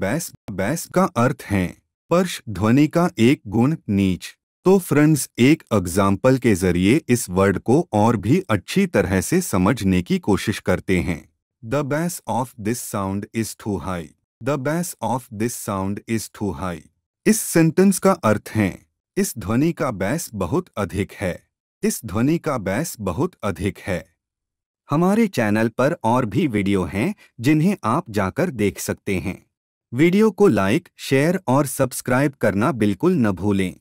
बैस बैस का अर्थ है पर्श ध्वनि का एक गुण नीच तो फ्रेंड्स एक एग्जाम्पल के जरिए इस वर्ड को और भी अच्छी तरह से समझने की कोशिश करते हैं the bass of this sound is too high the bass of this sound is too high इस सेंटेंस का अर्थ है इस ध्वनि का बैस बहुत अधिक है इस ध्वनि का बैस बहुत अधिक है हमारे चैनल पर और भी वीडियो हैं जिन्हें आप जाकर देख सकते हैं वीडियो को लाइक शेयर और सब्सक्राइब करना बिल्कुल न भूलें